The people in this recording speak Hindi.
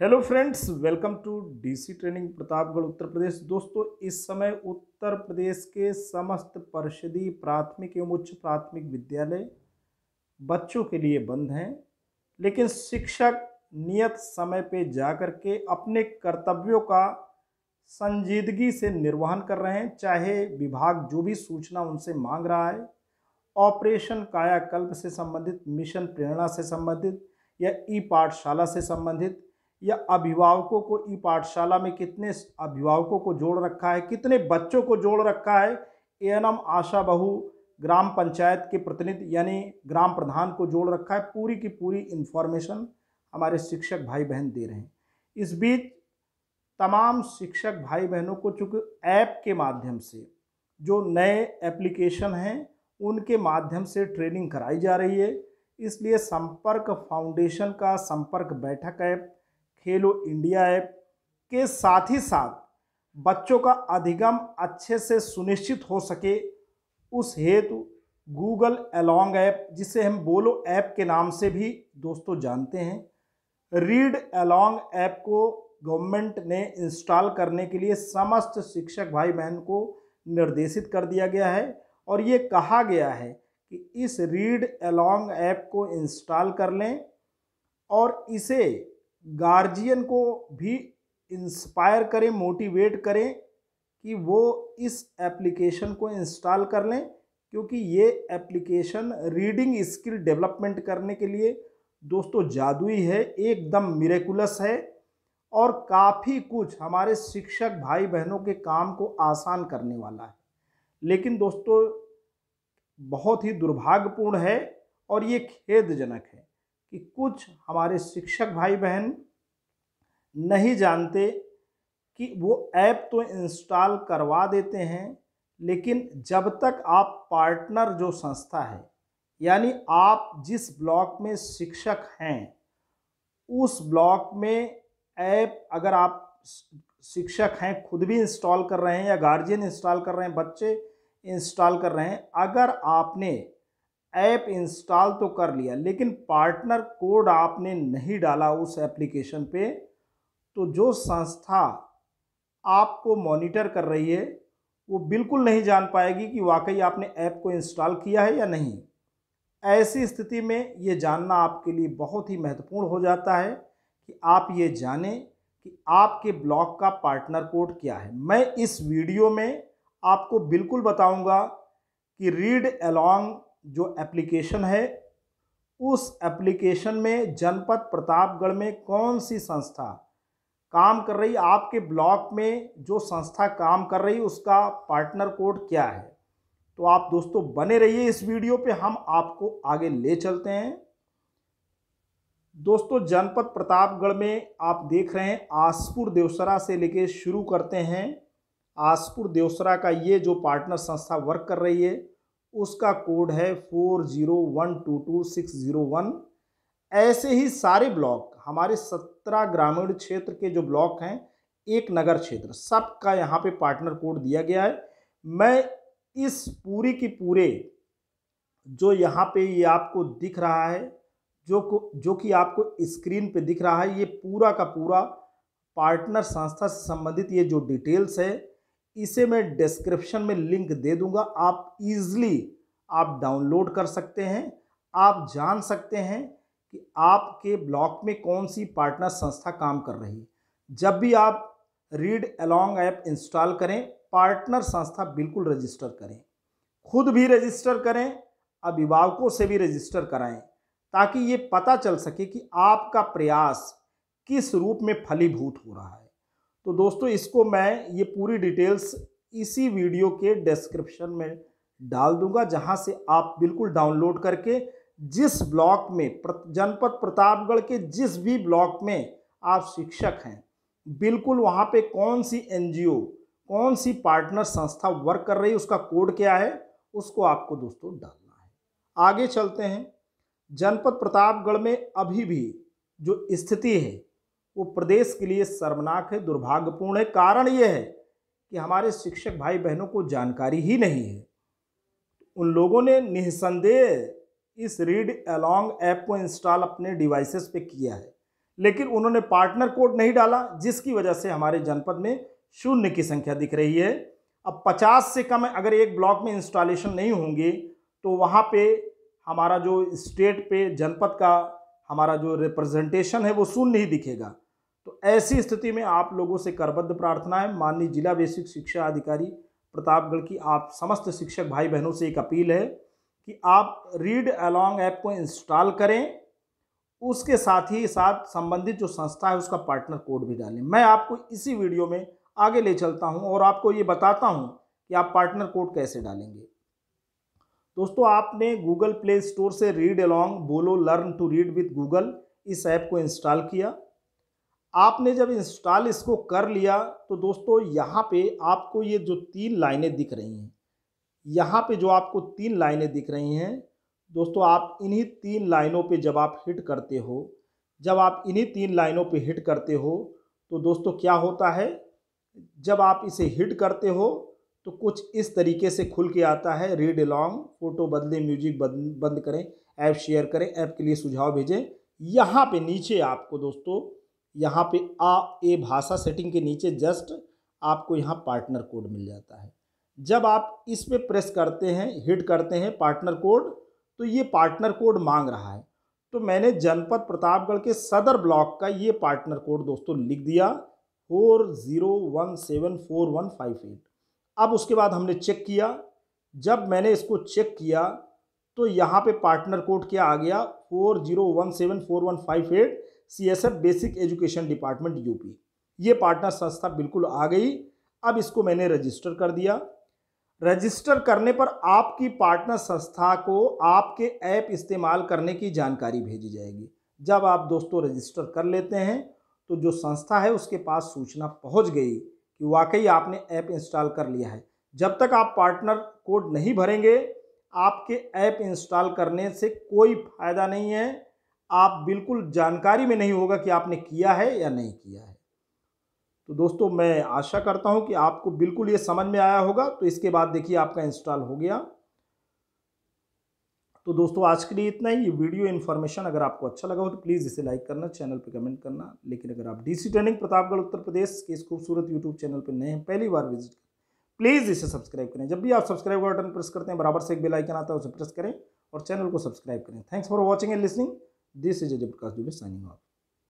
Hello friends welcome to DC training Pratapgarh Uttar Pradesh दोस्तों इस समय उत्तर प्रदेश के समस्त परिषदी प्राथमिक एवं उच्च प्राथमिक विद्यालय बच्चों के लिए बंद हैं लेकिन शिक्षक नियत समय पे जाकर के अपने कर्तव्यों का संजीदगी से निर्वहन कर रहे हैं चाहे विभाग जो भी सूचना उनसे मांग रहा है ऑपरेशन कायाकल्प से संबंधित मिशन प्रेरणा से संबंधित या ई पाठशाला से संबंधित या अभिभावकों को ई पाठशाला में कितने अभिभावकों को जोड़ रखा है कितने बच्चों को जोड़ रखा है ए एन एम आशा बहु ग्राम पंचायत के प्रतिनिधि यानी ग्राम प्रधान को जोड़ रखा है पूरी की पूरी इन्फॉर्मेशन हमारे शिक्षक भाई बहन दे रहे हैं इस बीच तमाम शिक्षक भाई बहनों को चूँकि ऐप के माध्यम से जो नए एप्लीकेशन हैं उनके माध्यम से ट्रेनिंग कराई जा रही है इसलिए संपर्क फाउंडेशन का संपर्क बैठक ऐप खेलो इंडिया ऐप के साथ ही साथ बच्चों का अधिगम अच्छे से सुनिश्चित हो सके उस हेतु गूगल अलोंग ऐप जिसे हम बोलो ऐप के नाम से भी दोस्तों जानते हैं रीड अलोंग ऐप को गवर्नमेंट ने इंस्टॉल करने के लिए समस्त शिक्षक भाई बहन को निर्देशित कर दिया गया है और ये कहा गया है कि इस रीड अलोंग ऐप को इंस्टॉल कर लें और इसे गार्जियन को भी इंस्पायर करें मोटिवेट करें कि वो इस एप्लीकेशन को इंस्टॉल कर लें क्योंकि ये एप्लीकेशन रीडिंग स्किल डेवलपमेंट करने के लिए दोस्तों जादुई है एकदम मिरेकुलस है और काफ़ी कुछ हमारे शिक्षक भाई बहनों के काम को आसान करने वाला है लेकिन दोस्तों बहुत ही दुर्भाग्यपूर्ण है और ये खेदजनक है कि कुछ हमारे शिक्षक भाई बहन नहीं जानते कि वो ऐप तो इंस्टॉल करवा देते हैं लेकिन जब तक आप पार्टनर जो संस्था है यानी आप जिस ब्लॉक में शिक्षक हैं उस ब्लॉक में ऐप अगर आप शिक्षक हैं खुद भी इंस्टॉल कर रहे हैं या गार्जियन इंस्टॉल कर रहे हैं बच्चे इंस्टॉल कर रहे हैं अगर आपने ऐप इंस्टॉल तो कर लिया लेकिन पार्टनर कोड आपने नहीं डाला उस एप्लीकेशन पे तो जो संस्था आपको मॉनिटर कर रही है वो बिल्कुल नहीं जान पाएगी कि वाकई आपने ऐप को इंस्टॉल किया है या नहीं ऐसी स्थिति में ये जानना आपके लिए बहुत ही महत्वपूर्ण हो जाता है कि आप ये जानें कि आपके ब्लॉग का पार्टनर कोड क्या है मैं इस वीडियो में आपको बिल्कुल बताऊंगा कि रीड अलोंग जो एप्लीकेशन है उस एप्लीकेशन में जनपद प्रतापगढ़ में कौन सी संस्था काम कर रही आपके ब्लॉक में जो संस्था काम कर रही उसका पार्टनर कोड क्या है तो आप दोस्तों बने रहिए इस वीडियो पे हम आपको आगे ले चलते हैं दोस्तों जनपद प्रतापगढ़ में आप देख रहे हैं आसपुर देवसरा से लेके शुरू करते हैं आसपुर देवसरा का ये जो पार्टनर संस्था वर्क कर रही है उसका कोड है four zero one two two six zero one ऐसे ही सारे ब्लॉक हमारे सत्रह ग्रामीण क्षेत्र के जो ब्लॉक हैं एक नगर क्षेत्र सबका यहाँ पे पार्टनर कोड दिया गया है मैं इस पूरी की पूरे जो यहाँ पे ये आपको दिख रहा है जो जो कि आपको स्क्रीन पे दिख रहा है ये पूरा का पूरा पार्टनर संस्था से संबंधित ये जो डिटेल्स है इसे मैं डिस्क्रिप्शन में लिंक दे दूंगा आप इजली आप डाउनलोड कर सकते हैं आप जान सकते हैं कि आपके ब्लॉक में कौन सी पार्टनर संस्था काम कर रही है जब भी आप रीड अलोंग ऐप इंस्टॉल करें पार्टनर संस्था बिल्कुल रजिस्टर करें खुद भी रजिस्टर करें अभिभावकों से भी रजिस्टर कराएं ताकि ये पता चल सके कि आपका प्रयास किस रूप में फलीभूत हो रहा है तो दोस्तों इसको मैं ये पूरी डिटेल्स इसी वीडियो के डिस्क्रिप्शन में डाल दूंगा जहां से आप बिल्कुल डाउनलोड करके जिस ब्लॉक में जनपद प्रतापगढ़ के जिस भी ब्लॉक में आप शिक्षक हैं बिल्कुल वहां पे कौन सी एनजीओ कौन सी पार्टनर संस्था वर्क कर रही है उसका कोड क्या है उसको आपको दोस्तों डालना है आगे चलते हैं जनपद प्रतापगढ़ में अभी भी जो स्थिति है वो प्रदेश के लिए शर्मनाक है दुर्भाग्यपूर्ण है कारण ये है कि हमारे शिक्षक भाई बहनों को जानकारी ही नहीं है उन लोगों ने निसंदेह इस रीड अलोंग ऐप को इंस्टॉल अपने डिवाइसेस पे किया है लेकिन उन्होंने पार्टनर कोड नहीं डाला जिसकी वजह से हमारे जनपद में शून्य की संख्या दिख रही है अब 50 से कम अगर एक ब्लॉक में इंस्टॉलेशन नहीं होंगे तो वहाँ पे हमारा जो स्टेट पे जनपद का हमारा जो रिप्रेजेंटेशन है वो शून्य ही दिखेगा तो ऐसी स्थिति में आप लोगों से करबद्ध प्रार्थना है माननीय जिला बेसिक शिक्षा अधिकारी प्रतापगढ़ की आप समस्त शिक्षक भाई बहनों से एक अपील है कि आप रीड अलॉन्ग ऐप को इंस्टॉल करें उसके साथ ही साथ संबंधित जो संस्था है उसका पार्टनर कोड भी डालें मैं आपको इसी वीडियो में आगे ले चलता हूं और आपको ये बताता हूं कि आप पार्टनर कोड कैसे डालेंगे दोस्तों आपने गूगल प्ले स्टोर से रीड अलॉन्ग बोलो learn to read with Google इस ऐप को इंस्टॉल किया आपने जब इंस्टॉल इसको कर लिया तो दोस्तों यहाँ पे आपको ये जो तीन लाइनें दिख रही हैं यहाँ पे जो आपको तीन लाइनें दिख रही हैं दोस्तों आप इन्हीं तीन लाइनों पे जब आप हिट करते हो जब आप इन्हीं तीन लाइनों पे हिट करते हो तो दोस्तों क्या होता है जब आप इसे हिट करते हो तो कुछ इस तरीके से खुल के आता है रीड अलॉन्ग फ़ोटो बदलें म्यूजिक बंद करें ऐप शेयर करें ऐप के लिए सुझाव भेजें यहाँ पे नीचे आपको दोस्तों यहाँ पे आ ए भाषा सेटिंग के नीचे जस्ट आपको यहाँ पार्टनर कोड मिल जाता है जब आप इस पर प्रेस करते हैं हिट करते हैं पार्टनर कोड तो ये पार्टनर कोड मांग रहा है तो मैंने जनपद प्रतापगढ़ के सदर ब्लॉक का ये पार्टनर कोड दोस्तों लिख दिया four zero one seven four one five eight अब उसके बाद हमने चेक किया जब मैंने इसको चेक किया तो यहाँ पे पार्टनर कोड क्या आ गया four zero one seven four one five eight C S F basic education department UP ये पार्टनर संस्था बिल्कुल आ गई अब इसको मैंने रजिस्टर कर दिया रजिस्टर करने पर आपकी पार्टनर संस्था को आपके ऐप इस्तेमाल करने की जानकारी भेजी जाएगी जब आप दोस्तों रजिस्टर कर लेते हैं तो जो संस्था है उसके पास सूचना पहुंच गई कि वाकई आपने ऐप इंस्टॉल कर लिया है जब तक आप पार्टनर कोड नहीं भरेंगे आपके ऐप इंस्टॉल करने से कोई फ़ायदा नहीं है आप बिल्कुल जानकारी में नहीं होगा कि आपने किया है या नहीं किया है तो दोस्तों मैं आशा करता हूं कि आपको बिल्कुल ये समझ में आया होगा तो इसके बाद देखिए आपका इंस्टॉल हो गया तो दोस्तों आज के लिए इतना ही ये वीडियो इन्फॉर्मेशन अगर आपको अच्छा लगा हो तो प्लीज़ इसे लाइक करना चैनल पर कमेंट करना लेकिन अगर आप डी ट्रेनिंग प्रतापगढ़ उत्तर प्रदेश के इस खूबसूरत यूट्यूब चैनल पर नए हैं पहली बार विजिट प्लीज़ इसे सब्सक्राइब करें जब भी आप सब्सक्राइब बटन प्रेस करते हैं बराबर से एक बेलाइकन आता है उसे प्रेस करें और चैनल को सब्सक्राइब करें thanks for watching and listening This is Ajay Prakash Dubey signing off.